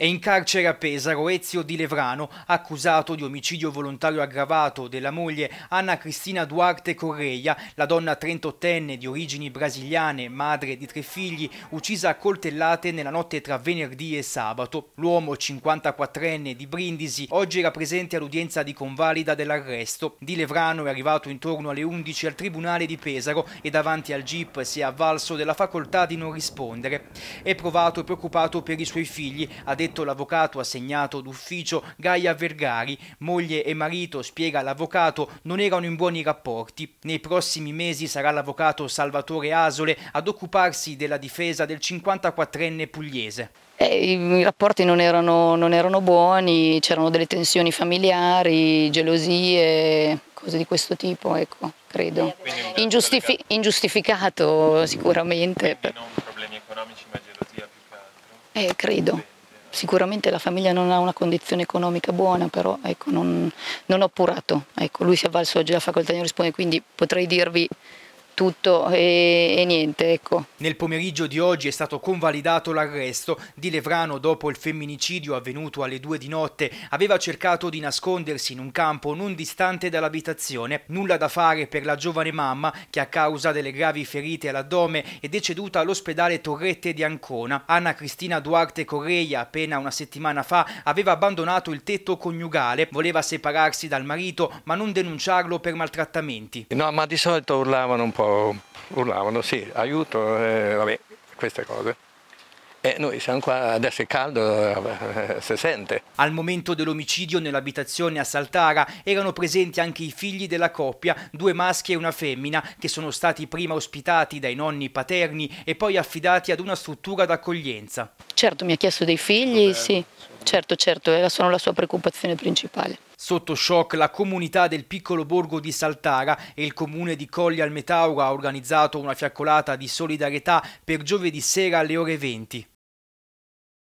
È in carcere a Pesaro Ezio Di Levrano, accusato di omicidio volontario aggravato della moglie Anna Cristina Duarte Correia, la donna 38enne di origini brasiliane, madre di tre figli, uccisa a coltellate nella notte tra venerdì e sabato. L'uomo, 54enne di Brindisi, oggi era presente all'udienza di convalida dell'arresto. Di Levrano è arrivato intorno alle 11 al tribunale di Pesaro e davanti al GIP si è avvalso della facoltà di non rispondere. È provato e preoccupato per i suoi figli, ha detto detto l'avvocato assegnato d'ufficio Gaia Vergari, moglie e marito, spiega l'avvocato, non erano in buoni rapporti. Nei prossimi mesi sarà l'avvocato Salvatore Asole ad occuparsi della difesa del 54enne pugliese. Eh, I rapporti non erano, non erano buoni, c'erano delle tensioni familiari, gelosie, cose di questo tipo, ecco, credo. Ingiustifi ingiustificato sicuramente. Quindi non problemi economici ma gelosia più che altro? Eh, credo sicuramente la famiglia non ha una condizione economica buona, però ecco, non, non, ho appurato. Ecco, lui si è avvalso oggi della facoltà di non rispondere, quindi potrei dirvi tutto e, e niente. Ecco. Nel pomeriggio di oggi è stato convalidato l'arresto di Levrano dopo il femminicidio avvenuto alle due di notte. Aveva cercato di nascondersi in un campo non distante dall'abitazione. Nulla da fare per la giovane mamma che a causa delle gravi ferite all'addome è deceduta all'ospedale Torrette di Ancona. Anna Cristina Duarte Correia, appena una settimana fa, aveva abbandonato il tetto coniugale, voleva separarsi dal marito ma non denunciarlo per maltrattamenti. No, ma di solito urlavano un po' urlavano sì, aiuto, eh, vabbè, queste cose. E noi siamo qua, adesso è caldo, eh, si sente. Al momento dell'omicidio nell'abitazione a Saltara erano presenti anche i figli della coppia, due maschi e una femmina, che sono stati prima ospitati dai nonni paterni e poi affidati ad una struttura d'accoglienza. Certo, mi ha chiesto dei figli, sì, certo, certo, era la sua preoccupazione principale. Sotto shock la comunità del piccolo borgo di Saltara e il comune di Colli al Metauro ha organizzato una fiaccolata di solidarietà per giovedì sera alle ore 20.